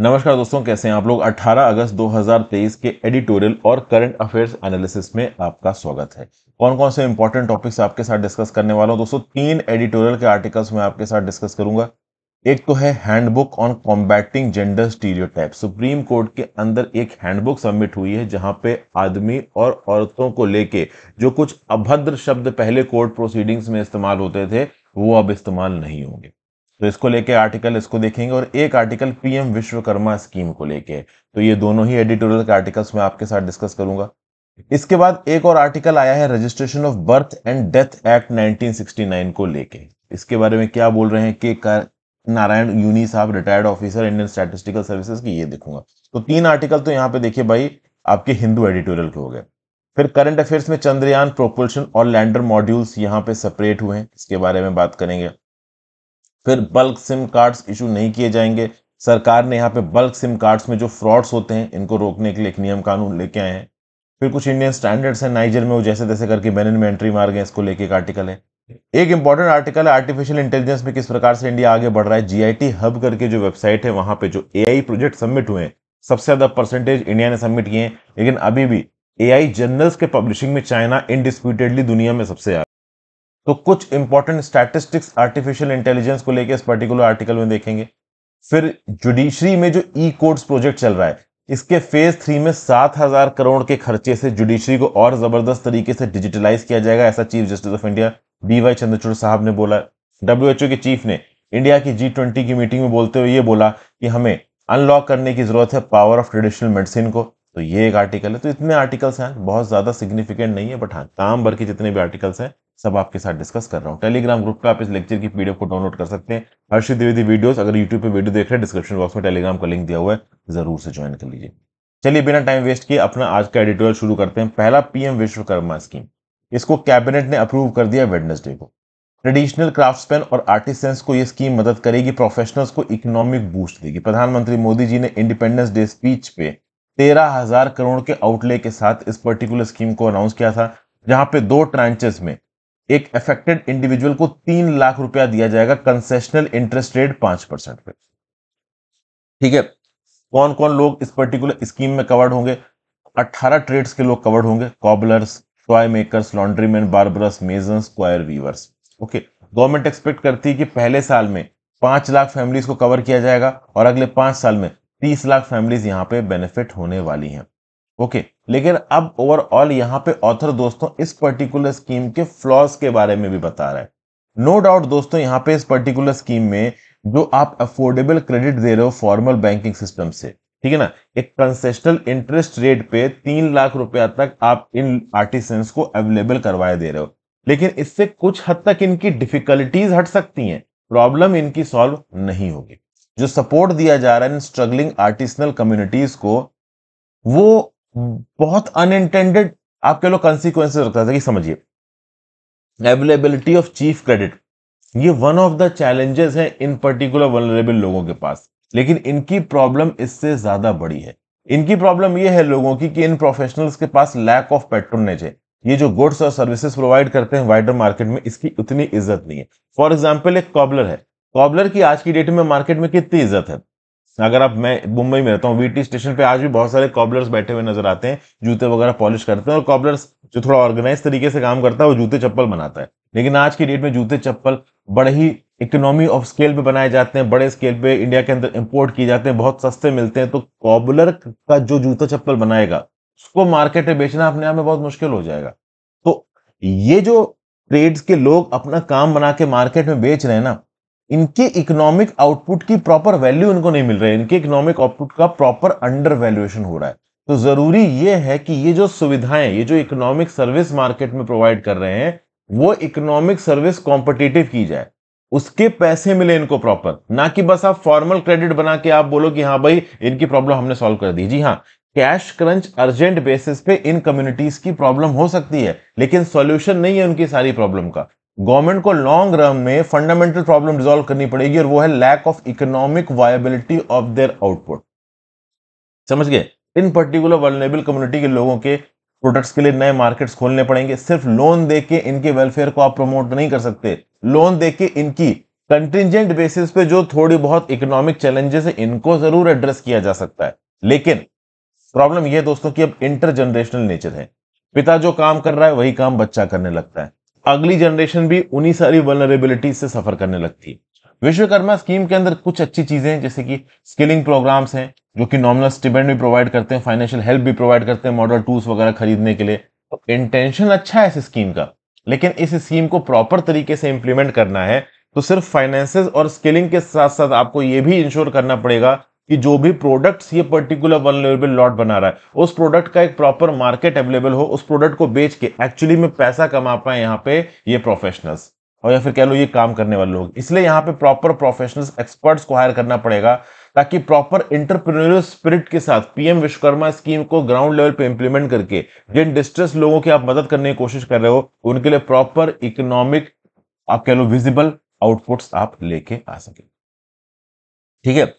नमस्कार दोस्तों कैसे हैं आप लोग 18 अगस्त 2023 के एडिटोरियल और करंट अफेयर्स एनालिसिस में आपका स्वागत है कौन कौन से इंपॉर्टेंट टॉपिक्स आपके साथ डिस्कस करने वाला हूं दोस्तों तीन एडिटोरियल के आर्टिकल्स में आपके साथ डिस्कस करूंगा एक तो है handbook on combating gender stereo Supreme Court के अंदर एक हैंडबुक सबमिट हुई है जहां पे आदमी और औरतों को लेके जो कुछ अभद्र शब्द पहले कोर्ट प्रोसीडिंग्स में इस्तेमाल होते थे वो अब इस्तेमाल नहीं होंगे तो इसको लेके आर्टिकल इसको देखेंगे और एक आर्टिकल पीएम विश्वकर्मा स्कीम को लेके तो ये दोनों ही एडिटोरियल के आर्टिकल्स मैं आपके साथ डिस्कस करूंगा इसके बाद एक और आर्टिकल आया है registration of birth and death act 1969 को लेके इसके बारे में क्या बोल रहे हैं के नारायण यूनी साहब retired officer Indian statistical services की ये देखूंगा तो तीन आर्टिकल तो यहाँ पे देखिए भाई आपके हिंदू एडिटोरियल के हो गए फिर करंट अफेयर्स में चंद्रयान प्रोपल्शन और लैंडर मॉड्यूल्स यहाँ पे सेपरेट हुए हैं इसके बारे में बात करेंगे फिर बल्क सिम कार्ड्स इशू नहीं किए जाएंगे सरकार ने यहाँ पे बल्क सिम कार्ड्स में जो फ्रॉड्स होते हैं इनको रोकने के लिए एक नियम कानून लेके आए हैं फिर कुछ इंडियन स्टैंडर्ड्स हैं नाइजर में वो जैसे तैसे करके बेनिन में एंट्री मार गए इसको लेके एक आर्टिकल है एक इंपॉर्टेंट आर्टिकल है आर्टिफिशियल इंटेलिजेंस में किस प्रकार से इंडिया आगे बढ़ रहा है जीआईटी हब करके जो वेबसाइट है वहां पे जो एआई प्रोजेक्ट सबमिट हुए हैं सबसे ज्यादा परसेंटेज इंडिया ने सबमिट किए हैं लेकिन अभी भी एआई जर्नल्स के पब्लिशिंग में चाइना इनडिस्प्यूटेडली दुनिया में सबसे तो कुछ इंपॉर्टेंट स्टैटिस्टिक्स आर्टिफिशियल इंटेलिजेंस को लेकर इस पर्टिकुलर आर्टिकल में देखेंगे फिर जुडिशरी में जो ई कोर्ट्स प्रोजेक्ट चल रहा है इसके फेज थ्री में सात हजार करोड़ के खर्चे से जुडिशरी को और जबरदस्त तरीके से डिजिटलाइज किया जाएगा ऐसा chief justice of India D Y Chandrachud साहब ने बोला डब्ल्यू के चीफ ने इंडिया की जी ट्वेंटी की मीटिंग में बोलते हुए ये बोला कि हमें अनलॉक करने की जरूरत है पावर ऑफ ट्रेडिशनल मेडिसिन को तो ये एक आर्टिकल है तो इतने आर्टिकल्स हैं बहुत ज़्यादा सिग्निफिकेंट नहीं है बट हाँ काम भर के जितने भी आर्टिकल्स हैं सब आपके साथ डिस्कस कर रहा हूँ टेलीग्राम ग्रुप पे आप इस लेक्चर की पीडीएफ को डाउनलोड कर सकते हैं हर्षित द्विवेदी वीडियोस अगर यूट्यूब पे वीडियो देख रहे हैं डिस्क्रिप्शन बॉक्स में टेलीग्राम का लिंक दिया हुआ है जरूर से ज्वाइन कर लीजिए चलिए बिना टाइम वेस्ट किए अपना आज का एडिटोरियल शुरू करते हैं पहला पीएम विश्वकर्मा स्कीम इसको कैबिनेट ने अप्रूव कर दिया वेडनेसडे को ट्रेडिशनल क्राफ्ट्समैन और आर्टिसेंस को यह स्कीम मदद करेगी प्रोफेशनल्स को इकोनॉमिक बूस्ट देगी प्रधानमंत्री मोदी जी ने इंडिपेंडेंस डे स्पीच पे तेरह हजार करोड़ के आउटले के साथ इस पर्टिकुलर स्कीम को अनाउंस किया था जहां पे दो ट्रांचेस में एक अफेक्टेड इंडिविजुअल को तीन लाख रुपया दिया जाएगा कंसेशनल इंटरेस्ट रेट पांच परसेंट पे ठीक है कौन कौन लोग इस पर्टिकुलर स्कीम में कवर्ड होंगे अट्ठारह ट्रेड्स के लोग कवर्ड होंगे cobblers toy makers laundryman barbers mason square weavers okay government expect करती है कि पहले साल में पांच लाख फैमिलीज को कवर किया जाएगा और अगले पांच साल में तीस लाख फैमिलीज यहाँ पे बेनिफिट होने वाली हैं ओके okay, लेकिन अब ओवरऑल यहाँ पे ऑथर दोस्तों इस पर्टिकुलर स्कीम के फ्लॉज के बारे में भी बता रहा है नो no डाउट दोस्तों यहाँ पे इस पर्टिकुलर स्कीम में जो आप अफोर्डेबल क्रेडिट दे रहे हो फॉर्मल बैंकिंग सिस्टम से ठीक है ना एक कंसेशनल इंटरेस्ट रेट पे तीन लाख रुपया तक आप इन आर्टिस्ट को अवेलेबल करवाए दे रहे हो लेकिन इससे कुछ हद तक इनकी डिफिकल्टीज हट सकती हैं प्रॉब्लम इनकी सॉल्व नहीं होगी जो सपोर्ट दिया जा रहा है इन स्ट्रगलिंग आर्टिसनल कम्युनिटीज को वो बहुत अनइंटेंडेड आप कह लो कंसिक्वेंसेस रखता था कि समझिए अवेलेबिलिटी ऑफ चीफ क्रेडिट ये वन ऑफ द चैलेंजेस है इन पर्टिकुलर वनरेबल लोगों के पास लेकिन इनकी प्रॉब्लम इससे ज्यादा बड़ी है इनकी प्रॉब्लम ये है लोगों की कि इन प्रोफेशनल्स के पास लैक ऑफ पेट्रोनेज है ये जो गुड्स और सर्विसेज प्रोवाइड करते हैं वाइडर मार्केट में इसकी उतनी इज्जत नहीं है फॉर एग्जाम्पल एक कॉबलर है कॉबलर की आज की डेट में मार्केट में कितनी इज्जत है अगर आप मैं मुंबई में रहता हूँ वीटी स्टेशन पे आज भी बहुत सारे कॉबलर्स बैठे हुए नजर आते हैं जूते वगैरह पॉलिश करते हैं और कॉबलर्स जो थोड़ा ऑर्गेनाइज तरीके से काम करता है वो जूते चप्पल बनाता है लेकिन आज की डेट में जूते चप्पल बड़े ही इकोनॉमी ऑफ स्केल पे बनाए जाते हैं बड़े स्केल पे इंडिया के अंदर इम्पोर्ट किए जाते हैं बहुत सस्ते मिलते हैं तो कॉबलर का जो जूता चप्पल बनाएगा उसको मार्केट में बेचना अपने आप में बहुत मुश्किल हो जाएगा तो ये जो ट्रेड्स के लोग अपना काम बना के मार्केट में बेच रहे हैं ना इनके इकोनॉमिक आउटपुट की प्रॉपर वैल्यू इनको नहीं मिल रही है इनके इकोनॉमिक आउटपुट का प्रॉपर अंडर वैल्यूएशन हो रहा है तो जरूरी यह है कि ये जो सुविधाएं ये जो इकोनॉमिक सर्विस मार्केट में प्रोवाइड कर रहे हैं वो इकोनॉमिक सर्विस कॉम्पिटेटिव की जाए उसके पैसे मिले इनको प्रॉपर ना कि बस आप फॉर्मल क्रेडिट बना के आप बोलो कि हाँ भाई इनकी प्रॉब्लम हमने सॉल्व कर दी जी हाँ कैश क्रंच अर्जेंट बेसिस पे इन कम्युनिटीज की प्रॉब्लम हो सकती है लेकिन सॉल्यूशन नहीं है उनकी सारी प्रॉब्लम का गवर्नमेंट को लॉन्ग रन में फंडामेंटल प्रॉब्लम रिजॉल्व करनी पड़ेगी और वो है lack of economic viability of their output समझ गए इन पर्टिकुलर वर्नेबल कम्युनिटी के लोगों के प्रोडक्ट्स के लिए नए मार्केट्स खोलने पड़ेंगे सिर्फ लोन दे के इनके वेलफेयर को आप प्रमोट नहीं कर सकते लोन दे के इनकी कंटिजेंट बेसिस पे जो थोड़ी बहुत इकोनॉमिक चैलेंजेस है इनको जरूर एड्रेस किया जा सकता है लेकिन प्रॉब्लम यह दोस्तों की अब इंटर जनरेशनल नेचर है पिता जो काम कर रहा है वही काम बच्चा करने लगता है अगली जनरेशन भी उन्हीं सारी वनरेबिलिटी से सफर करने लगती विश्वकर्मा स्कीम के अंदर कुछ अच्छी चीज़ें जैसे कि स्किलिंग प्रोग्राम्स हैं जो कि नॉमिनल स्टिपेंड भी प्रोवाइड करते हैं फाइनेंशियल हेल्प भी प्रोवाइड करते हैं मॉडल टूल्स वगैरह खरीदने के लिए तो इंटेंशन अच्छा है इस स्कीम का लेकिन इस स्कीम को प्रॉपर तरीके से इंप्लीमेंट करना है तो सिर्फ फाइनेंसेस और स्किलिंग के साथ साथ आपको ये भी इंश्योर करना पड़ेगा कि जो भी प्रोडक्ट्स ये पर्टिकुलर वन लॉट बना रहा है उस प्रोडक्ट का एक प्रॉपर मार्केट अवेलेबल हो उस प्रोडक्ट को बेच के एक्चुअली में पैसा कमा पाए यहाँ पे ये प्रोफेशनल्स और या फिर कह लो ये काम करने वाले लोग इसलिए यहाँ पे प्रॉपर प्रोफेशनल्स एक्सपर्ट्स को हायर करना पड़ेगा ताकि प्रॉपर इंटरप्रेन्योरियल स्पिरिट के साथ पीएम विश्वकर्मा स्कीम को ग्राउंड लेवल पे इंप्लीमेंट करके जिन डिस्ट्रेस लोगों की आप मदद करने की कोशिश कर रहे हो उनके लिए प्रॉपर इकोनॉमिक आप कह लो विजिबल आउटपुट्स आप लेके आ सके ठीक है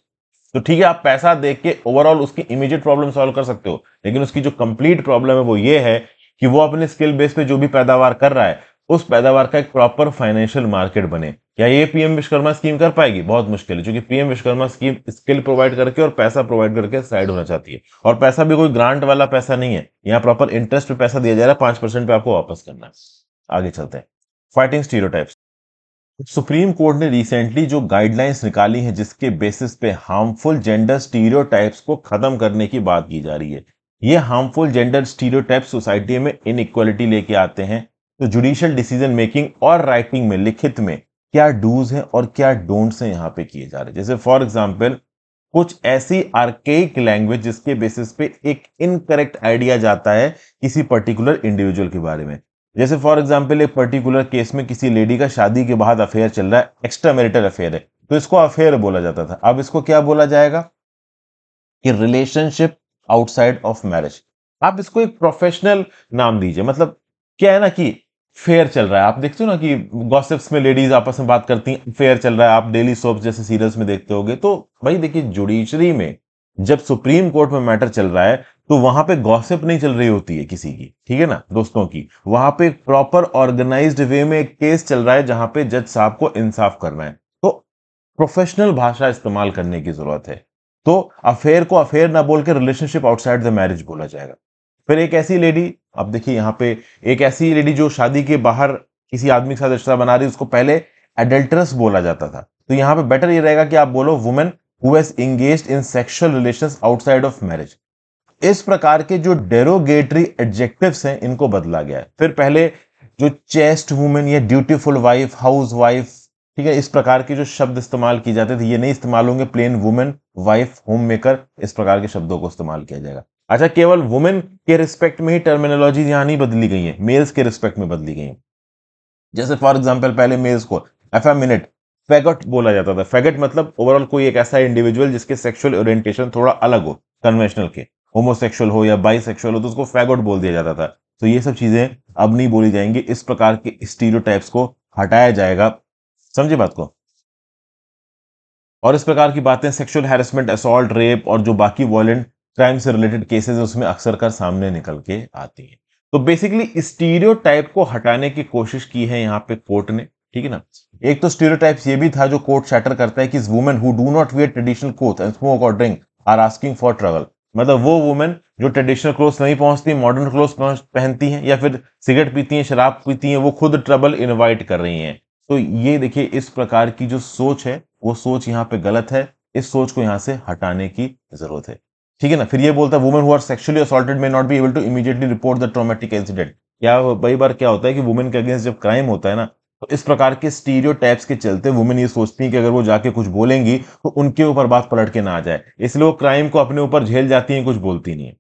तो ठीक है आप पैसा देख के ओवरऑल उसकी इमीडिएट प्रॉब्लम सॉल्व कर सकते हो लेकिन उसकी जो कंप्लीट प्रॉब्लम है वो ये है कि वो अपने स्किल बेस पे जो भी पैदावार कर रहा है उस पैदावार का एक प्रॉपर फाइनेंशियल मार्केट बने क्या ये पीएम विश्वकर्मा स्कीम कर पाएगी बहुत मुश्किल है क्योंकि PM Vishwakarma scheme skill provide करके और पैसा प्रोवाइड करके साइड होना चाहती है और पैसा भी कोई ग्रांट वाला पैसा नहीं है यहाँ प्रॉपर इंटरेस्ट पे पैसा दिया जा रहा है पांच परसेंट पे आपको वापस करना है आगे चलते हैं फाइटिंग स्टीरो सुप्रीम कोर्ट ने रिसेंटली जो गाइडलाइंस निकाली हैं जिसके बेसिस पे हार्मफुल जेंडर स्टीरियोटाइप्स को खत्म करने की बात की जा रही है ये हार्मफुल जेंडर स्टीरियोटाइप सोसाइटी में इनइक्वलिटी लेके आते हैं तो जुडिशियल डिसीजन मेकिंग और राइटिंग में लिखित में क्या डूज हैं और क्या डोंट्स हैं यहाँ पे किए जा रहे हैं जैसे फॉर एग्जाम्पल कुछ ऐसी आर्केक लैंग्वेज जिसके बेसिस पे एक इनकरेक्ट आइडिया जाता है किसी पर्टिकुलर इंडिविजुअल के बारे में जैसे फॉर एग्जाम्पल एक पर्टिकुलर केस में किसी लेडी का शादी के बाद अफेयर चल रहा है एक्स्ट्रा मेरिटल अफेयर है तो इसको अफेयर बोला जाता था अब इसको क्या बोला जाएगा कि रिलेशनशिप आउटसाइड ऑफ मैरिज आप इसको एक प्रोफेशनल नाम दीजिए मतलब क्या है ना कि फेयर चल रहा है आप देखते हो ना कि गॉसिप्स में लेडीज आपस में बात करती हैं फेयर चल रहा है आप डेली सोप जैसे सीरियल्स में देखते होगे तो भाई देखिए जुडिशरी में जब सुप्रीम कोर्ट में मैटर चल रहा है तो वहां पे गॉसिप नहीं चल रही होती है किसी की ठीक है ना दोस्तों की वहां पे प्रॉपर ऑर्गेनाइज्ड वे में एक केस चल रहा है जहां पे जज साहब को इंसाफ करना है तो प्रोफेशनल भाषा इस्तेमाल करने की जरूरत है तो अफेयर को अफेयर ना बोलकर रिलेशनशिप आउटसाइड द मैरिज बोला जाएगा फिर एक ऐसी लेडी अब देखिए यहाँ पे एक ऐसी लेडी जो शादी के बाहर किसी आदमी के साथ रिश्ता बना रही उसको पहले एडल्ट्रस बोला जाता था तो यहाँ पे बेटर ये रहेगा कि आप बोलो women who engage in sexual relation outside of marriage इस प्रकार के जो डेरोगेटरी एडजेक्टिव्स हैं इनको बदला गया है फिर पहले जो चेस्ट वुमेन या ड्यूटीफुल वाइफ हाउस वाइफ ठीक है इस प्रकार के जो शब्द इस्तेमाल किए जाते थे ये नहीं इस्तेमाल होंगे plain women wife home maker इस प्रकार के शब्दों को इस्तेमाल किया जाएगा अच्छा केवल वुमेन के रिस्पेक्ट में ही टर्मिनोलॉजी यहां नहीं बदली गई है मेल्स के रिस्पेक्ट में बदली गई है जैसे फॉर एग्जाम्पल पहले मेल्स को मिनट फैगट बोला जाता था फैगट मतलब ओवरऑल कोई एक ऐसा इंडिविजुअल जिसके सेक्सुअल ओरिएंटेशन थोड़ा अलग हो कन्वेंशनल के होमोसेक्सुअल हो या बाइसेक्सुअल हो तो उसको फैगोट बोल दिया जाता था तो ये सब चीज़ें अब नहीं बोली जाएंगी इस प्रकार के स्टीरियोटाइप्स को हटाया जाएगा समझे बात को और इस प्रकार की बातें सेक्सुअल हैरेसमेंट असॉल्ट रेप और जो बाकी वॉयेंट क्राइम से रिलेटेड केसेस उसमें अक्सर कर सामने निकल के आती हैं तो बेसिकली स्टीरियो को हटाने की कोशिश की है यहाँ पे कोर्ट ने ठीक है ना एक तो स्टीरियो ये भी था जो कोर्ट शैटर करता है कि women who do not wear traditional cloth and smoke और drink are asking for travel मतलब वो वुमेन जो ट्रेडिशनल क्लोथ नहीं पहुंचती मॉडर्न क्लोथ पहनती हैं या फिर सिगरेट पीती हैं शराब पीती हैं वो खुद ट्रबल इन्वाइट कर रही हैं तो ये देखिए इस प्रकार की जो सोच है वो सोच यहाँ पे गलत है इस सोच को यहाँ से हटाने की जरूरत है ठीक है ना फिर ये बोलता है women who are sexually assaulted may not be able to immediately report the traumatic incident या कई बार क्या होता है कि वुमेन के अगेंस्ट जब क्राइम होता है ना तो इस प्रकार के स्टीरियो टैप्स के चलते वुमेन ये सोचती हैं कि अगर वो जाके कुछ बोलेंगी तो उनके ऊपर बात पलट के ना आ जाए इसलिए वो क्राइम को अपने ऊपर झेल जाती हैं कुछ बोलती नहीं है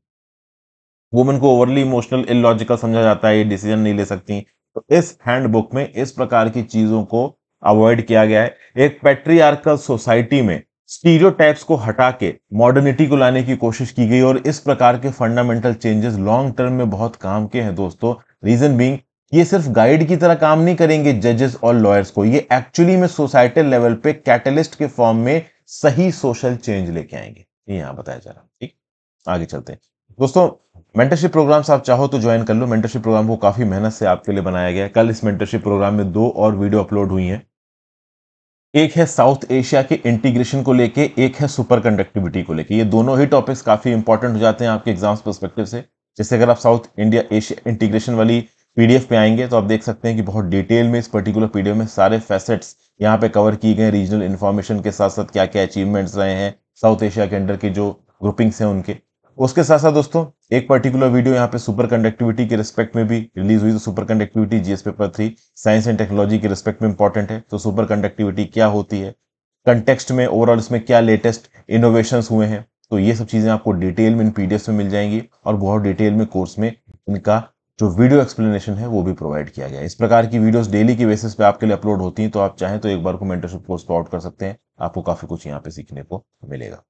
वुमेन को ओवरली इमोशनल इलॉजिकल समझा जाता है ये डिसीजन नहीं ले सकती तो इस हैंडबुक में इस प्रकार की चीजों को अवॉइड किया गया है एक पेट्रीआर्कल सोसाइटी में स्टीरियो को हटा के मॉडर्निटी को लाने की कोशिश की गई और इस प्रकार के फंडामेंटल चेंजेस लॉन्ग टर्म में बहुत काम के हैं दोस्तों रीजन बींग ये सिर्फ गाइड की तरह काम नहीं करेंगे जजेस और लॉयर्स को ये एक्चुअली में सोसाइटल लेवल पे कैटलिस्ट के फॉर्म में सही सोशल चेंज लेके आएंगे ये यहां बताया जा रहा है ठीक आगे चलते हैं दोस्तों मेंटरशिप प्रोग्राम्स आप चाहो तो ज्वाइन कर लो मेंटरशिप प्रोग्राम को काफी मेहनत से आपके लिए बनाया गया कल इस मेंटरशिप प्रोग्राम में दो और वीडियो अपलोड हुई है एक है साउथ एशिया के इंटीग्रेशन को लेके एक है सुपर कंडक्टिविटी को लेके ये दोनों ही टॉपिक्स काफी इंपॉर्टेंट हो जाते हैं आपके एग्जाम्स परस्पेक्टिव से जैसे अगर आप साउथ इंडिया एशिया इंटीग्रेशन वाली पीडीएफ पे आएंगे तो आप देख सकते हैं कि बहुत डिटेल में इस पर्टिकुलर पीडीएफ में सारे फैसेट्स यहाँ पे कवर किए गए रीजनल इन्फॉर्मेशन के साथ साथ क्या क्या अचीवमेंट्स रहे हैं साउथ एशिया के अंडर के जो ग्रुपिंग्स हैं उनके उसके साथ साथ दोस्तों एक पर्टिकुलर वीडियो यहाँ पे सुपर कंडक्टिविटी के रिस्पेक्ट में भी रिलीज हुई तो super conductivity GS paper three science and technology के रिस्पेक्ट में इंपॉर्टेंट है तो सुपर कंडक्टिविटी क्या होती है कंटेक्स्ट में ओवरऑल इसमें क्या लेटेस्ट इनोवेशन हुए हैं तो ये सब चीज़ें आपको डिटेल में इन पीडीएफ में मिल जाएंगी और बहुत डिटेल में कोर्स में इनका जो वीडियो एक्सप्लेनेशन है वो भी प्रोवाइड किया गया है इस प्रकार की वीडियोस डेली की बेसिस पे आपके लिए अपलोड होती हैं तो आप चाहें तो एक बार को मेंटरशिप कोर्स को आउट कर सकते हैं आपको काफ़ी कुछ यहाँ पे सीखने को मिलेगा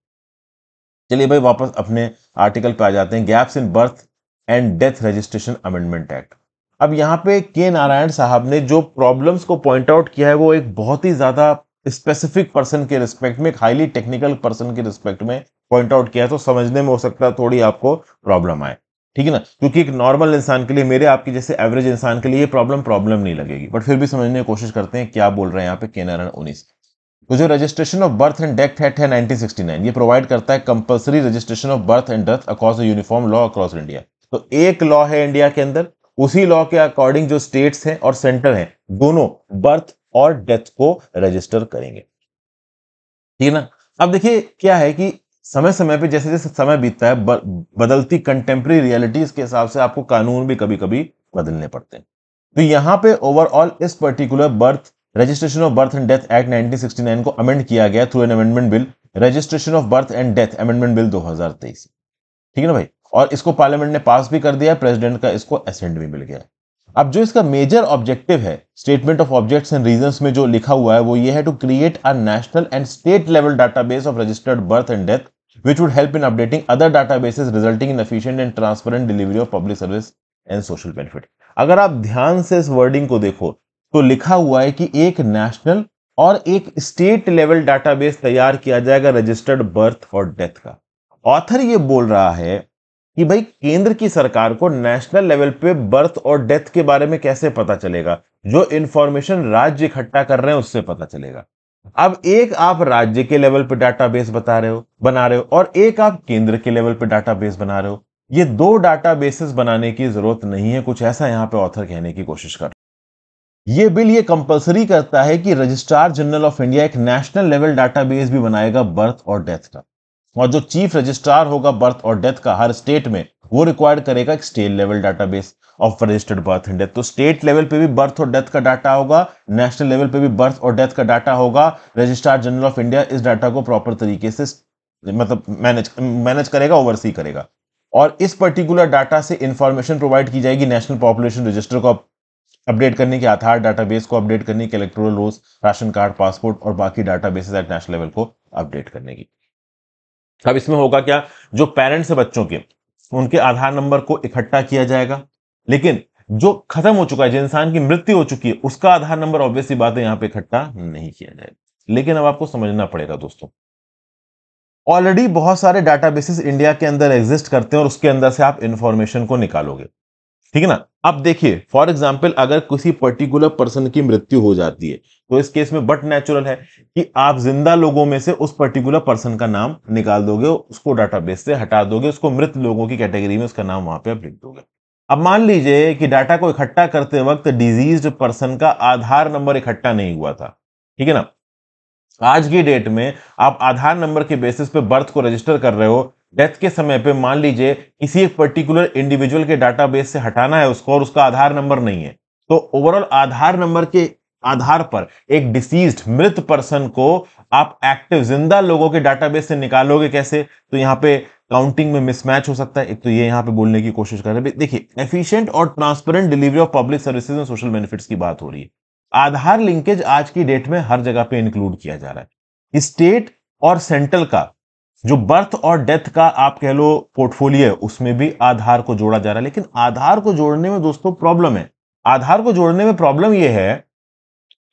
चलिए भाई वापस अपने आर्टिकल पे आ जाते हैं gaps in birth and death registration amendment act अब यहाँ पे के नारायण साहब ने जो प्रॉब्लम्स को पॉइंट आउट किया है वो एक बहुत ही ज़्यादा स्पेसिफिक पर्सन के रिस्पेक्ट में एक हाईली टेक्निकल पर्सन के रिस्पेक्ट में पॉइंट आउट किया है तो समझने में हो सकता है थोड़ी आपको प्रॉब्लम आए ठीक है ना क्योंकि एक नॉर्मल इंसान के लिए मेरे आपके जैसे एवरेज इंसान के लिए ये प्रॉब्लम प्रॉब्लम नहीं लगेगी बट फिर भी समझने की कोशिश करते हैं क्या बोल रहे हैं यहाँ पे केनारन उन्नीस तो जो registration of birth and death act है 1969 ये प्रोवाइड करता है compulsory registration of birth and death across uniform law across India तो एक लॉ है इंडिया के अंदर उसी लॉ के अकॉर्डिंग जो स्टेट्स हैं और सेंटर हैं दोनों बर्थ और डेथ को रजिस्टर करेंगे ठीक है ना अब देखिए क्या है कि समय समय पे जैसे जैसे समय बीतता है बदलती कंटेम्प्रेरी रियलिटीज के हिसाब से आपको कानून भी कभी कभी बदलने पड़ते हैं तो यहाँ पे ओवरऑल इस particular birth registration of birth and death act 1969 को अमेंड किया गया through an amendment bill registration of birth and death amendment bill 2023 ठीक है ना भाई और इसको पार्लियामेंट ने पास भी कर दिया प्रेसिडेंट का इसको असेंट भी मिल गया अब जो इसका मेजर ऑब्जेक्टिव है statement of objects and reason में जो लिखा हुआ है वो ये है to create a national and state level database of registered birth and death which would help in updating other databases resulting in efficient and transparent delivery of public service and social benefit agar aap dhyan se is wording ko dekho to likha hua hai ki ek national aur ek state level database taiyar kiya jayega registered birth or death ka author ye bol raha hai कि भाई केंद्र की सरकार को national level पे birth और death के बारे में कैसे पता चलेगा जो इंफॉर्मेशन राज्य इकट्ठा कर रहे हैं उससे पता चलेगा अब एक आप राज्य के लेवल पे डाटाबेस बता रहे हो बना रहे हो और एक आप केंद्र के लेवल पे डाटाबेस बना रहे हो ये दो डाटाबेसेस बनाने की जरूरत नहीं है कुछ ऐसा यहां पे ऑथर कहने की कोशिश कर ये बिल ये कंपलसरी करता है कि रजिस्ट्रार जनरल ऑफ इंडिया एक नेशनल लेवल डाटाबेस भी बनाएगा बर्थ और डेथ का और जो चीफ रजिस्ट्रार होगा बर्थ और डेथ का हर स्टेट में वो रिक्वायर्ड करेगा एक state level database of registered birth and death तो स्टेट लेवल पे भी बर्थ और डेथ का डाटा होगा नेशनल लेवल पे भी बर्थ और डेथ का डाटा होगा रजिस्ट्रार जनरल ऑफ इंडिया इस डाटा को प्रॉपर तरीके से मतलब मैनेज मैनेज करेगा ओवरसी करेगा और इस पर्टिकुलर डाटा से इंफॉर्मेशन प्रोवाइड की जाएगी नेशनल पॉपुलेशन रजिस्टर को अपडेट करने के आधार डाटाबेस को अपडेट करने के electoral roll ration card passport और बाकी डाटाबेसेस एट नेशनल लेवल को अपडेट करने की अब इसमें होगा क्या जो पेरेंट्स है बच्चों के तो उनके आधार नंबर को इकट्ठा किया जाएगा लेकिन जो खत्म हो चुका है जो इंसान की मृत्यु हो चुकी है उसका आधार नंबर ऑब्वियसली बात है यहां पे इकट्ठा नहीं किया जाएगा लेकिन अब आपको समझना पड़ेगा दोस्तों ऑलरेडी बहुत सारे डाटाबेसिस इंडिया के अंदर एग्जिस्ट करते हैं और उसके अंदर से आप इंफॉर्मेशन को निकालोगे ठीक है ना अब देखिए फॉर एग्जाम्पल अगर किसी पर्टिकुलर पर्सन की मृत्यु हो जाती है तो इस केस में बट नेचुरल है कि आप जिंदा लोगों में से उस पर्टिकुलर पर्सन का नाम निकाल दोगे उसको डाटाबेस से हटा दोगे उसको मृत लोगों की कैटेगरी में उसका नाम वहां पे आप लिख दोगे अब मान लीजिए कि डाटा को इकट्ठा करते वक्त डिजीज पर्सन का आधार नंबर इकट्ठा नहीं हुआ था ठीक है ना आज की डेट में आप आधार नंबर के बेसिस पे बर्थ को रजिस्टर कर रहे हो डेथ के समय पे मान लीजिए किसी एक पर्टिकुलर इंडिविजुअल के डाटाबेस से हटाना है उसको और उसका आधार नंबर नहीं है तो ओवरऑल आधार नंबर के आधार पर एक डिसीज मृत पर्सन को आप एक्टिव जिंदा लोगों के डाटाबेस से निकालोगे कैसे तो यहाँ पे काउंटिंग में मिसमैच हो सकता है एक तो ये यहाँ पे बोलने की कोशिश कर रहे हैं देखिए एफिशिएंट और transparent delivery of public services and social benefits की बात हो रही है आधार लिंकेज आज की डेट में हर जगह पे इंक्लूड किया जा रहा है स्टेट और सेंट्रल का जो बर्थ और डेथ का आप कह लो पोर्टफोलियो है उसमें भी आधार को जोड़ा जा रहा है लेकिन आधार को जोड़ने में दोस्तों प्रॉब्लम है आधार को जोड़ने में प्रॉब्लम यह है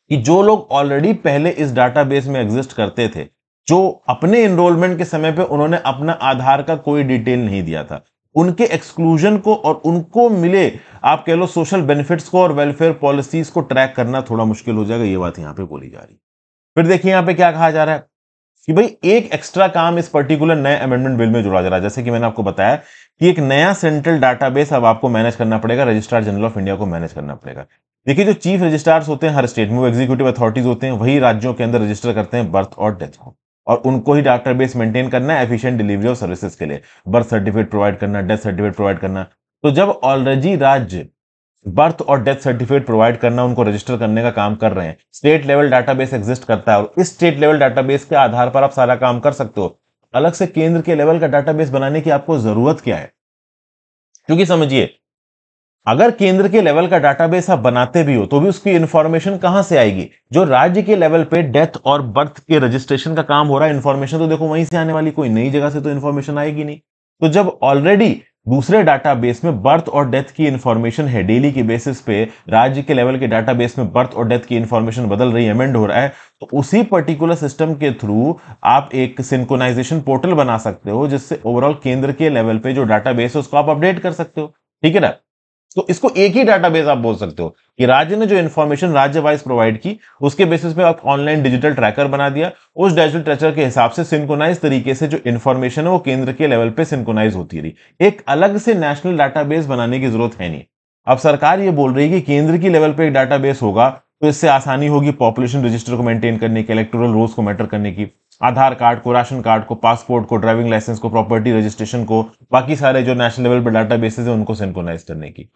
कि जो लोग ऑलरेडी पहले इस डाटाबेस में एग्जिस्ट करते थे जो अपने एनरोलमेंट के समय पे उन्होंने अपना आधार का कोई डिटेल नहीं दिया था उनके एक्सक्लूजन को और उनको मिले आप कह लो सोशल बेनिफिट्स को और वेलफेयर पॉलिसीज को ट्रैक करना थोड़ा मुश्किल हो जाएगा ये बात यहां पे बोली जा रही फिर देखिए यहां पे क्या कहा जा रहा है कि भाई एक एक्स्ट्रा काम इस पर्टिकुलर नए अमेंडमेंट बिल में जुड़ा जा रहा है जैसे कि मैंने आपको बताया कि एक नया सेंट्रल डाटाबेस अब आपको मैनेज करना पड़ेगा रजिस्ट्रार जनरल ऑफ इंडिया को मैनेज करना पड़ेगा देखिए जो चीफ रजिस्ट्रार्स होते हैं हर स्टेट में वो एग्जीक्यूटिव अथॉरिटीज होते हैं वही राज्यों के अंदर रजिस्टर करते हैं बर्थ और डेथ को और उनको ही डाटाबेस मेंटेन करना है एफिशिएंट डिलीवरी ऑफ सर्विसेज के लिए बर्थ सर्टिफिकेट प्रोवाइड करना डेथ सर्टिफिकेट प्रोवाइड करना तो जब ऑलरेडी राज्य बर्थ और डेथ सर्टिफिकेट प्रोवाइड करना उनको रजिस्टर करने का काम कर रहे हैं स्टेट लेवल डाटाबेस एग्जिस्ट करता है और इस स्टेट लेवल डाटाबेस के आधार पर आप सारा काम कर सकते हो अलग से केंद्र के लेवल का डाटाबेस बनाने की आपको जरूरत क्या है क्योंकि समझिए अगर केंद्र के लेवल का डाटाबेस आप बनाते भी हो तो भी उसकी इन्फॉर्मेशन कहां से आएगी जो राज्य के लेवल पे डेथ और बर्थ के रजिस्ट्रेशन का काम हो रहा है इन्फॉर्मेशन तो देखो वहीं से आने वाली कोई नई जगह से तो इन्फॉर्मेशन आएगी नहीं तो जब ऑलरेडी दूसरे डाटाबेस में बर्थ और डेथ की इन्फॉर्मेशन है डेली के बेसिस पे राज्य के लेवल के डाटाबेस में बर्थ और डेथ की इन्फॉर्मेशन बदल रही है अमेंड हो रहा है तो उसी पर्टिकुलर सिस्टम के थ्रू आप एक सिंकोनाइजेशन पोर्टल बना सकते हो जिससे ओवरऑल केंद्र के लेवल पे जो डाटाबेस है उसको आप अपडेट कर सकते हो ठीक है ना तो इसको एक ही डाटाबेस आप बोल सकते हो कि राज्य ने जो इन्फॉर्मेशन राज्य वाइज प्रोवाइड की उसके बेसिस पे आप ऑनलाइन डिजिटल ट्रैकर बना दिया उस डिजिटल ट्रैकर के हिसाब से सिंकोनाइज तरीके से जो इन्फॉर्मेशन है वो केंद्र के लेवल पे सिंकोनाइज होती रही एक अलग से नेशनल डाटाबेस बनाने की जरूरत है नहीं अब सरकार ये बोल रही है कि केंद्र की लेवल पे एक डाटाबेस होगा तो इससे आसानी होगी पॉपुलेशन रजिस्टर को मेंटेन करने की इलेक्टोरल रोल्स को मैटर करने की आधार कार्ड को राशन कार्ड को पासपोर्ट को ड्राइविंग लाइसेंस को प्रॉपर्टी रजिस्ट्रेशन को बाकी सारे जो नेशनल लेवल पर डाटा बेसेज है उनको सिंक्रोनाइज करने की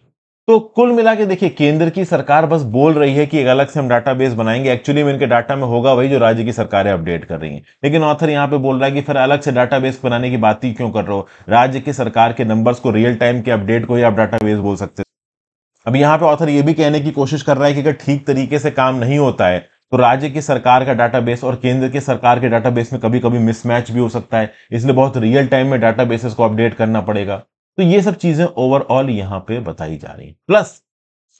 तो कुल मिला के देखिए केंद्र की सरकार बस बोल रही है कि एक अलग से हम डाटा बेस बनाएंगे एक्चुअली में इनके डाटा में होगा वही जो राज्य की सरकारें अपडेट कर रही हैं लेकिन ऑथर यहाँ पे बोल रहा है कि फिर अलग से डाटा बेस बनाने की बात ही क्यों कर रहे हो राज्य की सरकार के नंबर्स को रियल टाइम के अपडेट को ही आप बेस बोल सकते अब यहाँ पे ऑथर ये भी कहने की कोशिश कर रहा है कि अगर ठीक तरीके से काम नहीं होता है तो राज्य की सरकार का डाटाबेस और केंद्र की सरकार के डाटाबेस में कभी कभी मिसमैच भी हो सकता है इसलिए बहुत रियल टाइम में डाटाबेसेस को अपडेट करना पड़ेगा तो ये सब चीजें ओवरऑल यहाँ पे बताई जा रही है प्लस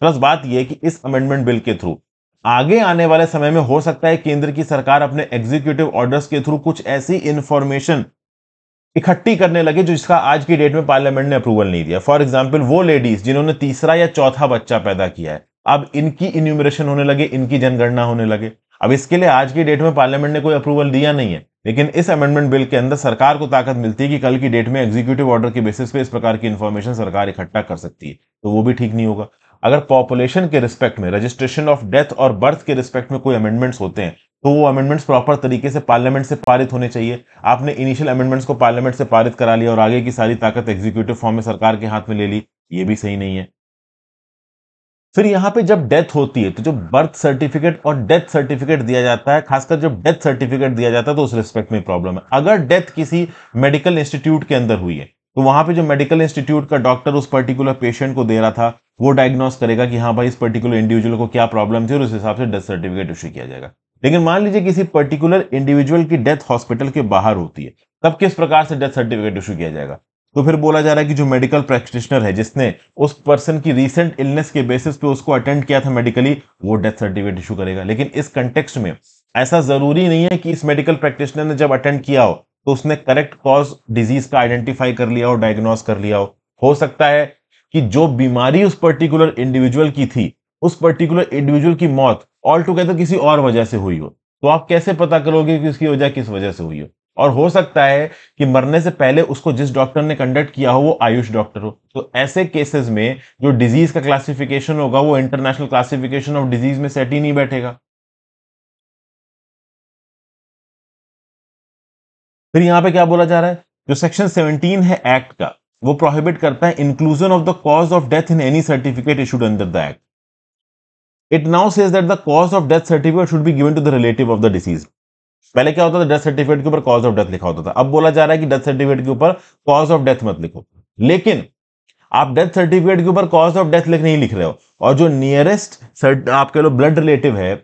प्लस बात यह कि इस अमेंडमेंट बिल के थ्रू आगे आने वाले समय में हो सकता है केंद्र की सरकार अपने एग्जीक्यूटिव ऑर्डर्स के थ्रू कुछ ऐसी इंफॉर्मेशन इकट्ठी करने लगे जो इसका आज की डेट में पार्लियामेंट ने अप्रूवल नहीं दिया फॉर एग्जाम्पल वो लेडीज जिन्होंने तीसरा या चौथा बच्चा पैदा किया है अब इनकी इन्यूमरेशन होने लगे इनकी जनगणना होने लगे अब इसके लिए आज की डेट में पार्लियामेंट ने कोई अप्रूवल दिया नहीं है लेकिन इस अमेंडमेंट बिल के अंदर सरकार को ताकत मिलती है कि कल की डेट में एग्जीक्यूटिव ऑर्डर के बेसिस पे इस प्रकार की इन्फॉर्मेशन सरकार इकट्ठा कर सकती है तो वो भी ठीक नहीं होगा अगर पॉपुलेशन के रिस्पेक्ट में रजिस्ट्रेशन ऑफ डेथ और बर्थ के रिस्पेक्ट में कोई अमेंडमेंट्स होते हैं तो वो अमेंडमेंट्स प्रॉपर तरीके से पार्लियामेंट से पारित होने चाहिए आपने इनिशियल अमेंडमेंट्स को पार्लियामेंट से पारित करा लिया और आगे की सारी ताकत एग्जीक्यूटिव फॉर्म में सरकार के हाथ में ले ली ये भी सही नहीं है फिर यहाँ पे जब डेथ होती है तो जो बर्थ सर्टिफिकेट और डेथ सर्टिफिकेट दिया जाता है खासकर जब डेथ सर्टिफिकेट दिया जाता है तो उस रिस्पेक्ट में प्रॉब्लम है अगर डेथ किसी मेडिकल इंस्टीट्यूट के अंदर हुई है तो वहां पे जो मेडिकल इंस्टीट्यूट का डॉक्टर उस पर्टिकुलर पेशेंट को दे रहा था वो डायग्नोस करेगा कि हाँ भाई इस पर्टिकुलर इंडिविजुअल को क्या प्रॉब्लम थी और उस हिसाब से डेथ सर्टिफिकेट इश्यू किया जाएगा लेकिन मान लीजिए किसी पर्टिकुलर इंडिविजुअल की डेथ हॉस्पिटल के बाहर होती है तब किस प्रकार से डेथ सर्टिफिकेट इशू किया जाएगा तो फिर बोला जा रहा है कि जो मेडिकल प्रैक्टिशनर है जिसने उस पर्सन की रीसेंट इलनेस के बेसिस पे उसको अटेंड किया था मेडिकली वो डेथ सर्टिफिकेट इशू करेगा लेकिन इस कंटेक्स में ऐसा जरूरी नहीं है कि इस मेडिकल प्रैक्टिशनर ने जब अटेंड किया हो तो उसने करेक्ट कॉज डिजीज का आइडेंटिफाई कर लिया हो डायग्नोस कर लिया हो हो सकता है कि जो बीमारी उस पर्टिकुलर इंडिविजुअल की थी उस पर्टिकुलर इंडिविजुअल की मौत ऑल टुगेदर किसी और वजह से हुई हो तो आप कैसे पता करोगे कि उसकी वजह किस वजह से हुई हो और हो सकता है कि मरने से पहले उसको जिस डॉक्टर ने कंडक्ट किया हो वो आयुष डॉक्टर हो तो ऐसे केसेस में जो डिजीज का क्लासिफिकेशन होगा वो इंटरनेशनल क्लासिफिकेशन ऑफ डिजीज में सेट ही नहीं बैठेगा फिर यहां पे क्या बोला जा रहा है जो सेक्शन 17 है एक्ट का वो प्रोहिबिट करता है inclusion of the cause of death in any certificate issued under the act it now says that the cause of death certificate should be given to the relative of the deceased पहले क्या होता था death certificate के ऊपर cause of death लिखा होता था अब बोला जा रहा है कि डेथ सर्टिफिकेट के ऊपर कॉज ऑफ डेथ मत लिखो लेकिन आप डेथ सर्टिफिकेट के ऊपर कॉज ऑफ डेथ लिख नहीं लिख रहे हो और जो नियरेस्ट आप कह लो ब्लड रिलेटिव है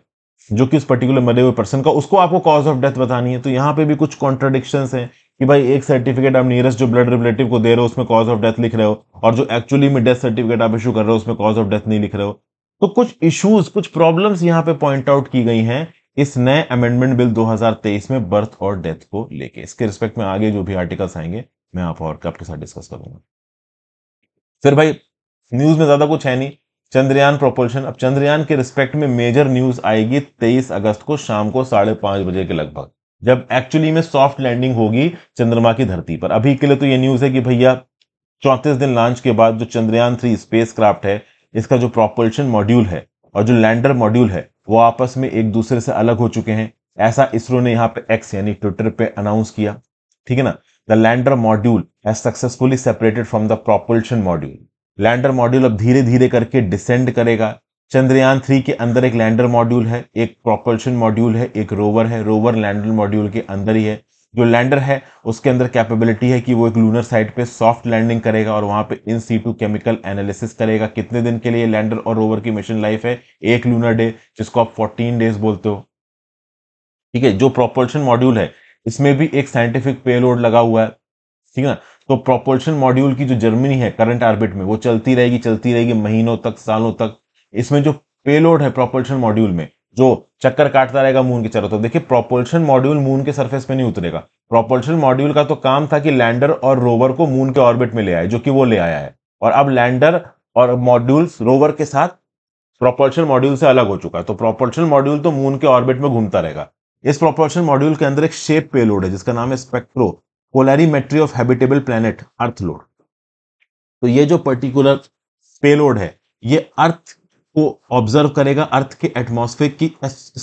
जो कि उस पर्टिकुलर मरे हुए पर्सन का उसको आपको कॉज ऑफ डेथ बतानी है तो यहाँ पे भी कुछ कॉन्ट्रोडिक्शन है कि भाई एक सर्टिफिकेट आप नियरेस्ट जो ब्लड रिलेटिव को दे रहे हो उसमें कॉज ऑफ डेथ लिख रहे हो और जो एक्चुअली में डेथ सर्टिफिकेट आप इशू कर रहे हो उसमें कॉज ऑफ डेथ नहीं लिख रहे हो तो कुछ इश्यूज कुछ प्रॉब्लम्स यहाँ पे पॉइंट आउट की गई हैं इस नए अमेंडमेंट बिल 2023 में बर्थ और डेथ को लेके इसके रिस्पेक्ट में आगे जो भी आर्टिकल्स आएंगे मैं आप और आपके साथ डिस्कस करूंगा फिर भाई न्यूज में ज्यादा कुछ है नहीं चंद्रयान प्रोपल्शन अब चंद्रयान के रिस्पेक्ट में मेजर न्यूज आएगी 23 अगस्त को शाम को साढ़े पांच बजे के लगभग जब एक्चुअली में सॉफ्ट लैंडिंग होगी चंद्रमा की धरती पर अभी के लिए तो ये न्यूज है कि भैया चौंतीस दिन लॉन्च के बाद जो चंद्रयान थ्री स्पेस क्राफ्ट है इसका जो प्रोपल्शन मॉड्यूल है और जो लैंडर मॉड्यूल है वो आपस में एक दूसरे से अलग हो चुके हैं ऐसा इसरो ने यहाँ पे एक्स यानी ट्विटर पे अनाउंस किया ठीक है ना the lander module has successfully separated from the propulsion module lander module अब धीरे धीरे करके डिसेंड करेगा चंद्रयान थ्री के अंदर एक लैंडर मॉड्यूल है एक प्रोपल्शन मॉड्यूल है एक रोवर है रोवर लैंडर मॉड्यूल के अंदर ही है जो लैंडर है उसके अंदर कैपेबिलिटी है कि वो एक लूनर साइट पे सॉफ्ट लैंडिंग करेगा और वहाँ पे in situ chemical analysis करेगा कितने दिन के लिए लैंडर और रोवर की मिशन लाइफ है एक लूनर डे जिसको आप फोर्टीन डेज बोलते हो ठीक है जो प्रोपल्शन मॉड्यूल है इसमें भी एक साइंटिफिक पेलोड लगा हुआ है ठीक है ना तो प्रोपल्शन मॉड्यूल की जो जर्मनी है करंट आर्बिट में वो चलती रहेगी चलती रहेगी महीनों तक सालों तक इसमें जो पेलोड है प्रोपल्शन मॉड्यूल में जो चक्कर काटता रहेगा मून के चारों तरफ देखिए प्रोपल्शन मॉड्यूल मून के सरफेस पे नहीं उतरेगा प्रोपल्शन मॉड्यूल का तो काम था कि लैंडर और रोवर को मून के ऑर्बिट में ले आए जो कि वो ले आया है और अब लैंडर और मॉड्यूल्स रोवर के साथ प्रोपल्शन मॉड्यूल से अलग हो चुका है तो प्रोपल्शन मॉड्यूल तो मून के ऑर्बिट में घूमता रहेगा इस प्रोपल्शन मॉड्यूल के अंदर एक शेप पेलोड है जिसका नाम है spectrometry of habitable planet earth load तो ये जो पर्टिकुलर पेलोड है ये अर्थ को ऑब्जर्व करेगा अर्थ के एटमॉस्फेयर की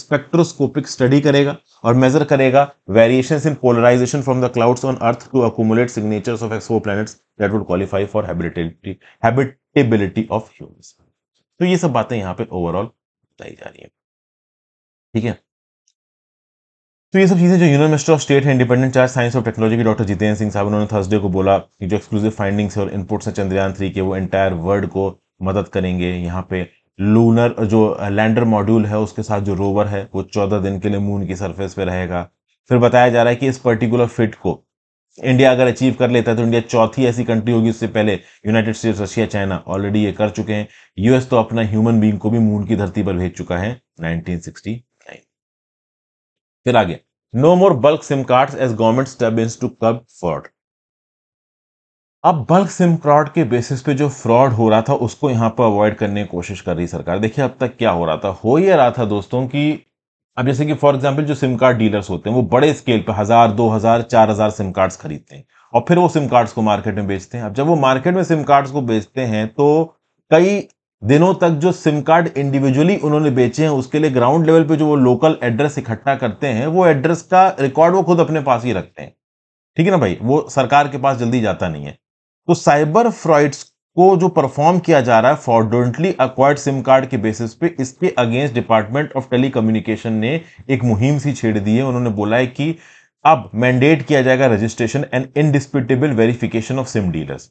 स्पेक्ट्रोस्कोपिक स्टडी करेगा और मेजर करेगा variations in polarisation from the clouds on earth to accumulate signatures of exoplanets that would qualify for habitability habitability of humans तो ये सब बातें यहाँ पे ओवरऑल बताई जा रही है ठीक है तो ये सब चीज़ें जो यूनियन मिनिस्टर ऑफ स्टेट है इंडिपेंडेंट चार्ज साइंस और टेक्नोलॉजी के डॉक्टर जितेंद्र सिंह साहब उन्होंने थर्सडे को बोला कि जो एक्सक्लूसिव फाइंडिंग्स और इनपुट्स हैं चंद्रयान थ्री के वो एंटायर वर्ल्ड को मदद करेंगे यहाँ पे लूनर जो लैंडर मॉड्यूल है उसके साथ जो रोवर है वो चौदह दिन के लिए मून की सरफेस पे रहेगा फिर बताया जा रहा है कि इस पर्टिकुलर फिट को इंडिया अगर अचीव कर लेता है तो इंडिया चौथी ऐसी कंट्री होगी उससे पहले United States Russia China already ये कर चुके हैं यूएस तो अपना ह्यूमन बींग को भी मून की धरती पर भेज चुका है नाइनटीन फिर आगे no more bulk SIM card as government step to curb for अब बल्क सिम कार्ड के बेसिस पे जो फ्रॉड हो रहा था उसको यहाँ पर अवॉइड करने की कोशिश कर रही सरकार देखिए अब तक क्या हो रहा था हो ये रहा था दोस्तों कि अब जैसे कि फॉर एग्जाम्पल जो सिम कार्ड डीलर्स होते हैं वो बड़े स्केल पे हज़ार दो हज़ार चार हज़ार सिम कार्ड्स खरीदते हैं और फिर वो सिम कार्ड्स को मार्केट में बेचते हैं अब जब वो मार्केट में सिम कार्ड्स को बेचते हैं तो कई दिनों तक जो सिम कार्ड इंडिविजुअली उन्होंने बेचे हैं उसके लिए ग्राउंड लेवल पर जो वो लोकल एड्रेस इकट्ठा करते हैं वो एड्रेस का रिकॉर्ड वो खुद अपने पास ही रखते हैं ठीक है ना भाई वो सरकार के पास जल्दी जाता नहीं है तो साइबर फ्रॉइड्स को जो परफॉर्म किया जा रहा है फॉर्डोटली अक्वायर्ड सिम कार्ड के बेसिस पे इसके अगेंस्ट डिपार्टमेंट ऑफ टेलीकम्युनिकेशन ने एक मुहिम सी छेड़ दी है उन्होंने बोला है कि अब मैंडेट किया जाएगा registration and indisputable verification of SIM dealers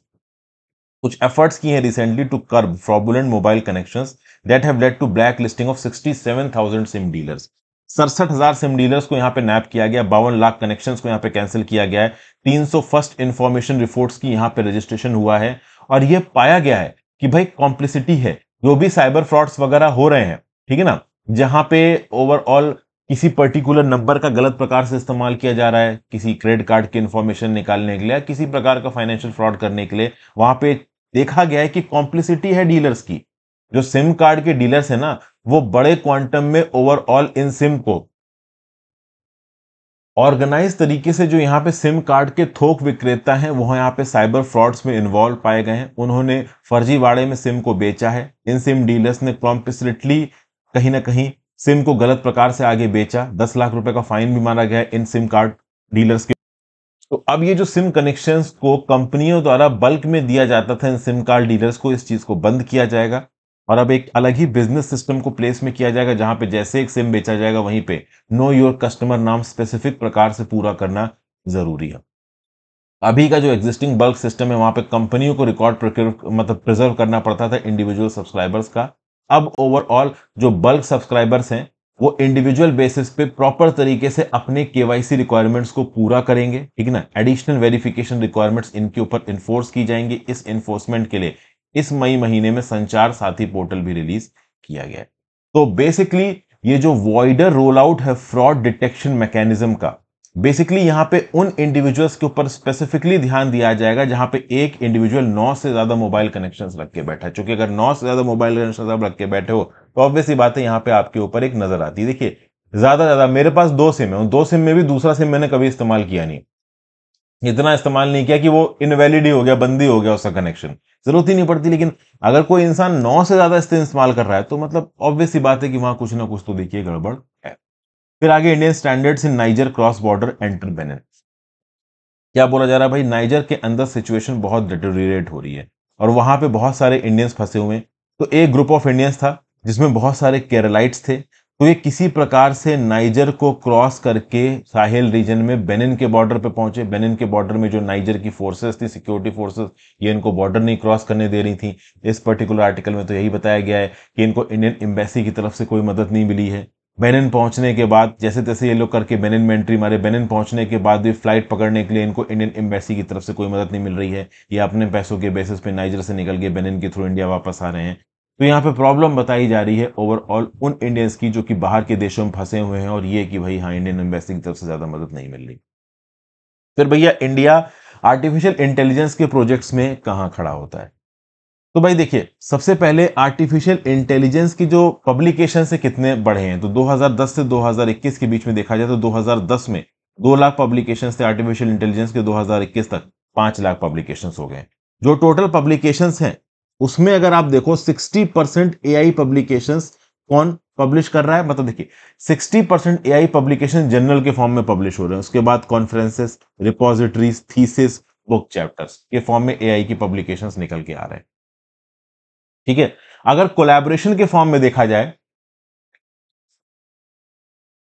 कुछ एफर्ट्स किए हैं recently to curb fraudulent mobile connections that have led to blacklisting of 67,000 SIM dealers सड़सठ हजार सिम डीलर्स को यहाँ पे नैप किया गया बावन लाख कनेक्शंस को यहाँ पे कैंसिल किया गया है तीन सौ फर्स्ट इन्फॉर्मेशन रिपोर्ट्स की यहाँ पे रजिस्ट्रेशन हुआ है और ये पाया गया है कि भाई कॉम्प्लिसिटी है जो भी साइबर फ्रॉड्स वगैरह हो रहे हैं ठीक है ना जहाँ पे ओवरऑल किसी पर्टिकुलर नंबर का गलत प्रकार से इस्तेमाल किया जा रहा है किसी क्रेडिट कार्ड की इन्फॉर्मेशन निकालने के लिए किसी प्रकार का फाइनेंशियल फ्रॉड करने के लिए वहां पे देखा गया है कि कॉम्प्लिसिटी है डीलर्स की जो सिम कार्ड के डीलर्स है ना वो बड़े क्वांटम में ओवरऑल इन सिम को ऑर्गेनाइज तरीके से जो यहाँ पे सिम कार्ड के थोक विक्रेता हैं वो यहाँ पे साइबर फ्रॉड्स में इन्वॉल्व पाए गए हैं उन्होंने फर्जीवाड़े में सिम को बेचा है इन सिम डीलर्स ने कॉम्पिसटली कहीं ना कहीं सिम को गलत प्रकार से आगे बेचा दस लाख रुपए का फाइन भी मारा गया इन सिम कार्ड डीलर्स के तो अब ये जो सिम कनेक्शंस को कंपनियों द्वारा बल्क में दिया जाता था इन सिम कार्ड डीलर्स को इस चीज को बंद किया जाएगा और अब एक अलग ही बिजनेस सिस्टम को प्लेस में किया जाएगा जहां पे जैसे एक सिम बेचा जाएगा वहीं पे नो योर कस्टमर नाम स्पेसिफिक प्रकार से पूरा करना जरूरी है अभी का जो एग्जिस्टिंग बल्क सिस्टम है वहां पे कंपनियों को रिकॉर्ड मतलब प्रिजर्व करना पड़ता था इंडिविजुअल सब्सक्राइबर्स का अब ओवरऑल जो बल्क सब्सक्राइबर्स हैं वो इंडिविजुअल बेसिस पे प्रॉपर तरीके से अपने केवाईसी रिक्वायरमेंट्स को पूरा करेंगे ठीक है ना एडिशनल वेरिफिकेशन रिक्वायरमेंट्स इनके ऊपर इन्फोर्स की जाएंगे इस इन्फोर्समेंट के लिए इस मई महीने में संचार साथी पोर्टल भी रिलीज किया गया तो बेसिकली ये जो वॉइडर रोल आउट है फ्रॉड डिटेक्शन मैकेनिज्म का बेसिकली यहां पे उन इंडिविजुअल्स के ऊपर स्पेसिफिकली ध्यान दिया जाएगा जहां पे एक इंडिविजुअल नौ से ज्यादा मोबाइल कनेक्शन रख के बैठा है चूंकि अगर नौ से ज्यादा मोबाइल कनेक्शन रख के बैठे हो तो ऑब्वियसली बात है यहाँ पे आपके ऊपर एक नजर आती है देखिए ज्यादा ज्यादा मेरे पास दो सिम है दो सिम में भी दूसरा सिम मैंने कभी इस्तेमाल किया नहीं इतना इस्तेमाल नहीं किया कि वो इनवेलिड ही हो गया बंदी हो गया उसका कनेक्शन जरूरत ही नहीं पड़ती लेकिन अगर कोई इंसान नौ से ज्यादा इससे इस्तेमाल कर रहा है तो मतलब ऑब्वियस ही बात है कि वहां कुछ ना कुछ तो देखिए गड़बड़ है फिर आगे Indian standards in Niger cross border एंटरबेनेंस क्या बोला जा रहा है भाई नाइजर के अंदर सिचुएशन बहुत डिटोरिएट हो रही है और वहां पे बहुत सारे इंडियंस फंसे हुए हैं तो एक ग्रुप ऑफ इंडियंस था जिसमें बहुत सारे केरलाइट्स थे तो ये किसी प्रकार से नाइजर को क्रॉस करके साहेल रीजन में बेनिन के बॉर्डर पे पहुंचे बेनिन के बॉर्डर में जो नाइजर की फोर्सेस थी सिक्योरिटी फोर्सेस ये इनको बॉर्डर नहीं क्रॉस करने दे रही थी इस पर्टिकुलर आर्टिकल में तो यही बताया गया है कि इनको इंडियन एम्बेसी की तरफ से कोई मदद नहीं मिली है बेनिन पहुंचने के बाद जैसे तैसे ये लोग करके बेनिन में एंट्री मारे बेनिन पहुंचने के बाद भी फ्लाइट पकड़ने के लिए इनको इंडियन एम्बेसी की तरफ से कोई मदद नहीं मिल रही है ये अपने पैसों के बेसिस पे नाइजर से निकल के बेनिन के थ्रू इंडिया वापस आ रहे हैं तो यहाँ पे प्रॉब्लम बताई जा रही है ओवरऑल उन इंडियंस की जो कि बाहर के देशों में फंसे हुए हैं और ये कि भाई हाँ इंडियन एम्बेसी की तरफ से ज़्यादा मदद नहीं मिल रही फिर भैया इंडिया आर्टिफिशियल इंटेलिजेंस के प्रोजेक्ट्स में कहाँ खड़ा होता है तो भाई देखिए सबसे पहले आर्टिफिशियल इंटेलिजेंस की जो पब्लिकेशन से कितने बढ़े हैं तो 2010 से 2021 के बीच में देखा जाए तो 2010 में 2 लाख पब्लिकेशन थे आर्टिफिशियल इंटेलिजेंस के 2021 तक 5 लाख पब्लिकेशन हो गए जो टोटल पब्लिकेशन हैं उसमें अगर आप देखो 60 परसेंट ए पब्लिकेशन कौन पब्लिश कर रहा है मतलब देखिए 60 परसेंट ए पब्लिकेशन जनरल के फॉर्म में पब्लिश हो रहे हैं उसके बाद conferences repositories thesis book chapters के फॉर्म में ए की पब्लिकेशन निकल के आ रहे हैं ठीक है अगर कोलेबोरेशन के फॉर्म में देखा जाए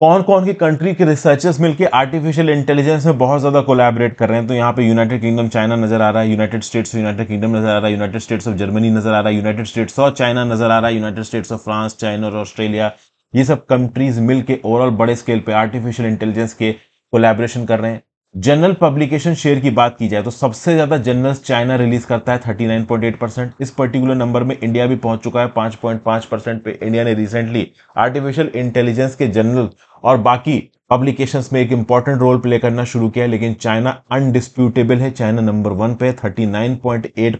कौन कौन की कंट्री के रिसर्चर्स मिलके आर्टिफिशियल इंटेलिजेंस में बहुत ज़्यादा कोलैबोरेट कर रहे हैं तो यहाँ पे यूनाइटेड किंगडम चाइना नज़र आ रहा है यूनाइटेड स्टेट्स यूनाइटेड किंगडम नज़र आ रहा है यूनाइटेड स्टेट्स ऑफ जर्मनी नज़र आ रहा है यूनाइटेड स्टेट्स और चाइना नज़र आ रहा है United States of France China और ऑस्ट्रेलिया ये सब कंट्रीज मिलकर ओवरऑल बड़े स्केल पर आर्टिफिशियल इंटेलिजेंस के कोलेब्रेशन कर रहे हैं जनरल पब्लिकेशन शेयर की बात की जाए तो सबसे ज्यादा जनरल चाइना रिलीज करता है 39.8 परसेंट इस पर्टिकुलर नंबर में इंडिया भी पहुंच चुका है 5.5 परसेंट पे इंडिया ने रिसेंटली आर्टिफिशियल इंटेलिजेंस के जनरल और बाकी पब्लिकेशन में एक इंपॉर्टेंट रोल प्ले करना शुरू किया लेकिन चाइना अनडिस्प्यूटेबल है चाइना नंबर वन पे thirty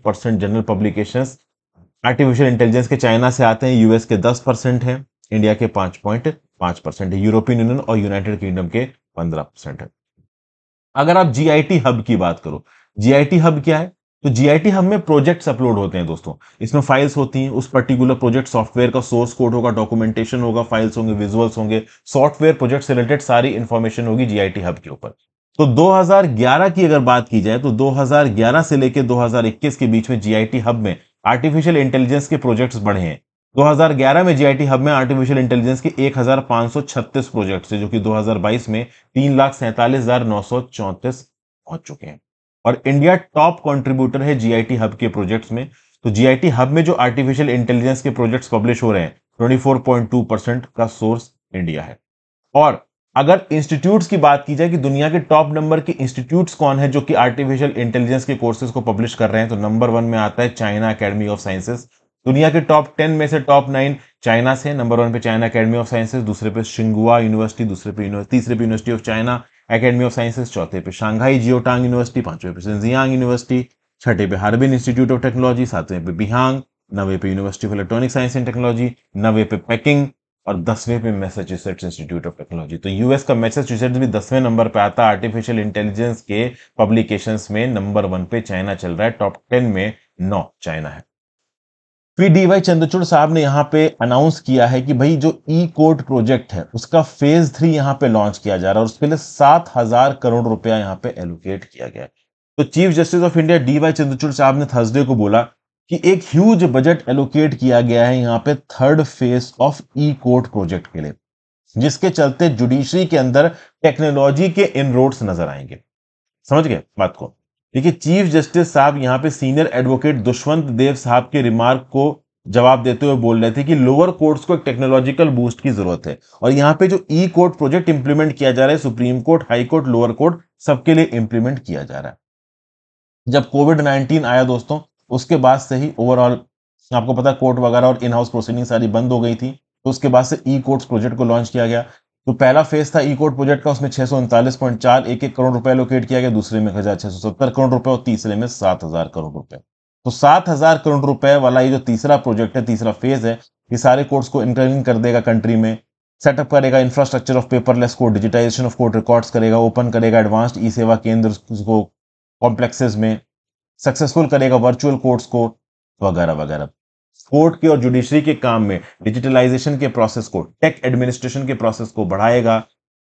percent journal publication artificial intelligence के चाइना से आते हैं यूएस के दस परसेंट है इंडिया के पांच परसेंट है यूरोपियन यूनियन और यूनाइटेड किंगडम के पंद्रह परसेंट है अगर आप जीआईटी हब की बात करो जीआईटी हब क्या है तो जीआईटी हब में प्रोजेक्ट्स अपलोड होते हैं दोस्तों इसमें फाइल्स होती हैं उस पर्टिकुलर प्रोजेक्ट सॉफ्टवेयर का सोर्स कोड होगा डॉक्यूमेंटेशन होगा फाइल्स होंगे विजुअल्स होंगे सॉफ्टवेयर प्रोजेक्ट से रिलेटेड सारी इन्फॉर्मेशन होगी जीआईटी हब के ऊपर तो 2011 की अगर बात की जाए तो 2011 से लेकर 2021 के बीच में जीआईटी हब में आर्टिफिशियल इंटेलिजेंस के प्रोजेक्ट्स बढ़े हैं 2011 में जी हब में आर्टिफिशियल इंटेलिजेंस के 1536 प्रोजेक्ट्स जो कि 2022 में तीन लाख सैंतालीस हजार नौ सौ चौंतीस पहुंच चुके हैं और इंडिया टॉप कंट्रीब्यूटर है जी हब के प्रोजेक्ट्स में तो जी हब में जो आर्टिफिशियल इंटेलिजेंस के प्रोजेक्ट्स पब्लिश हो रहे हैं 24.2 परसेंट का सोर्स इंडिया है और अगर इंस्टीट्यूट्स की बात की जाए कि दुनिया के टॉप नंबर के इंस्टीट्यूट्स कौन है जो कि आर्टिफिशियल इंटेलिजेंस के कोर्सेज को पब्लिश कर रहे हैं तो नंबर वन में आता है चाइना अकेडमी ऑफ साइंसेस दुनिया के टॉप टेन में से टॉप नाइन चाइना से नंबर वन पे चाइना अकेडमी ऑफ साइंसेज दूसरे पे शिंगुआ यूनिवर्सिटी दूसरे पे यूनिवर्सिटी तीसरे पे University of China Academy of Sciences चौथे पे शांघाई जियोटांग यूनिवर्सिटी पांचवें पे सिंजियांग यूनिवर्सिटी छठे पे हार्बिन इंस्टीट्यूट ऑफ टेक्नोलॉजी सातवें पे बिहांग नवे पे University of Electronic Science and Technology नवे पे पैकिंग और दसवें पे मैसेच्यूसेट्स इंस्टीट्यूट ऑफ टेक्नोलॉजी तो यूएस का मैसेच्यूसेट्स भी दसवें नंबर पे आता है आर्टिफिशियल इंटेलिजेंस के पब्लिकेशंस में नंबर वन पे चाइना चल रहा है टॉप टेन में नौ चाइना है फिर वाई चंद्रचूड़ साहब ने यहाँ पे अनाउंस किया है कि भाई जो ई कोर्ट प्रोजेक्ट है उसका फेज थ्री यहाँ पे लॉन्च किया जा रहा है और उसके लिए सात हजार करोड़ रुपया यहाँ पे एलोकेट किया गया तो Chief justice of India DY Chandrachud साहब ने थर्सडे को बोला कि एक ह्यूज बजट एलोकेट किया गया है यहाँ पे third phase of e court project के लिए जिसके चलते जुडिशरी के अंदर टेक्नोलॉजी के इनरोड्स नजर आएंगे समझ गए बात को देखिए चीफ जस्टिस साहब यहाँ पे सीनियर एडवोकेट दुष्वंत देव साहब के रिमार्क को जवाब देते हुए बोल रहे थे कि लोअर कोर्ट्स को एक टेक्नोलॉजिकल बूस्ट की जरूरत है और यहाँ पे जो ई कोर्ट प्रोजेक्ट इंप्लीमेंट किया जा रहा है Supreme Court High Court lower court सबके लिए इंप्लीमेंट किया जा रहा है जब कोविड नाइन्टीन आया दोस्तों उसके बाद से ही ओवरऑल आपको पता कोर्ट वगैरह और इन हाउस प्रोसीडिंग सारी बंद हो गई थी तो उसके बाद से ई कोर्ट्स प्रोजेक्ट को लॉन्च किया गया तो पहला फेज था ई कोर्ट प्रोजेक्ट का उसमें छह सौ उनतालीस पॉइंट चार एक एक करोड़ रुपए लोकेट किया गया दूसरे में एक हज़ार सौ सत्तर करोड़ रुपए और तीसरे में सात हज़ार करोड़ रुपए तो सात हज़ार करोड़ रुपए वाला ये जो तीसरा प्रोजेक्ट है तीसरा फेज है ये सारे कोर्स को इंटरलिंक कर देगा कंट्री में सेटअप करेगा infrastructure of paperless court digitisation of court records करेगा ओपन करेगा एडवांस्ड ई सेवा केंद्र को कॉम्प्लेक्सेस में सक्सेसफुल करेगा वर्चुअल कोर्ट्स को वगैरह वगैरह कोर्ट के और जुडिशरी के काम में डिजिटलाइजेशन के प्रोसेस को टेक एडमिनिस्ट्रेशन के प्रोसेस को बढ़ाएगा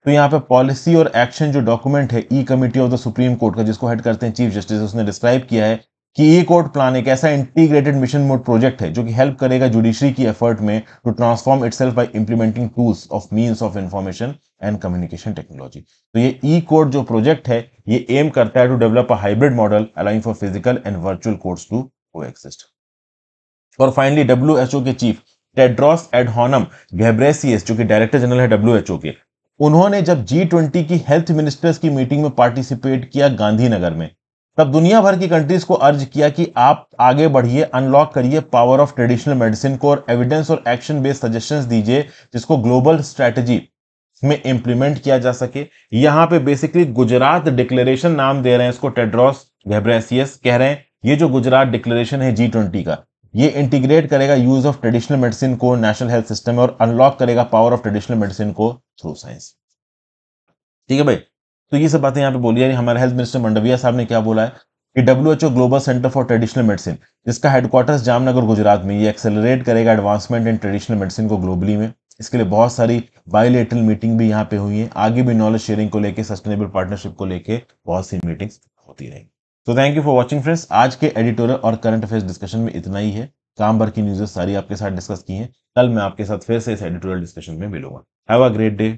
तो यहाँ पे पॉलिसी और एक्शन जो डॉक्यूमेंट है e committee of the Supreme Court का जिसको हेड करते हैं चीफ जस्टिस उसने डिस्क्राइब किया है कि ई कोर्ट प्लान एक ऐसा इंटीग्रेटेड मिशन मोड प्रोजेक्ट है जो कि हेल्प करेगा जुडिशरी की एफर्ट में to transform itself by implementing tools of means of information and communication technology तो ये ई e कोर्ट जो प्रोजेक्ट है ये एम करता है to develop a hybrid model allowing for physical and virtual courts to coexist और finally WHO chief Tedros Adhanom Ghebreyesus जो कि डायरेक्टर जनरल है डब्ल्यू के उन्होंने जब जी ट्वेंटी की हेल्थ मिनिस्टर्स की मीटिंग में पार्टिसिपेट किया गांधीनगर में तब दुनिया भर की कंट्रीज को अर्ज किया कि आप आगे बढ़िए अनलॉक करिए पावर ऑफ ट्रेडिशनल मेडिसिन को और एविडेंस और एक्शन बेस्ड सजेशन दीजिए जिसको ग्लोबल स्ट्रेटजी में इंप्लीमेंट किया जा सके यहाँ पे बेसिकली गुजरात डिक्लेरेशन नाम दे रहे हैं इसको टेड्रॉस घेब्रेसियस कह रहे हैं ये जो गुजरात डिक्लेरेशन है जी ट्वेंटी का ये इंटीग्रेट करेगा यूज ऑफ ट्रेडिशनल मेडिसिन को नेशनल हेल्थ सिस्टम और अनलॉक करेगा पावर ऑफ ट्रेडिशनल मेडिसिन को थ्रू साइंस ठीक है भाई तो ये सब बातें यहाँ पे बोली हमारे हेल्थ मिनिस्टर मंडविया साहब ने क्या बोला है कि WHO global centre for traditional medicine जिसका हेडक्वार्टर्स जामनगर गुजरात में ये एक्सेलरेट करेगा एडवांसमेंट इन ट्रेडिशनल मेडिसिन को ग्लोबली में इसके लिए बहुत सारी बायोलेटरल मीटिंग भी यहाँ पे हुई है आगे भी नॉलेज शेयरिंग को लेकर सस्टेनेबल पार्टनरशिप को लेकर बहुत सी मीटिंग्स होती रहेंगी तो thank you for watching friends आज के एडिटोरियल और करंट अफेयर्स डिस्कशन में इतना ही है काम भर की न्यूज़ सारी आपके साथ डिस्कस की है कल मैं आपके साथ फिर से इस एडिटोरियल डिस्कशन में मिलूंगा हैव अ ग्रेट डे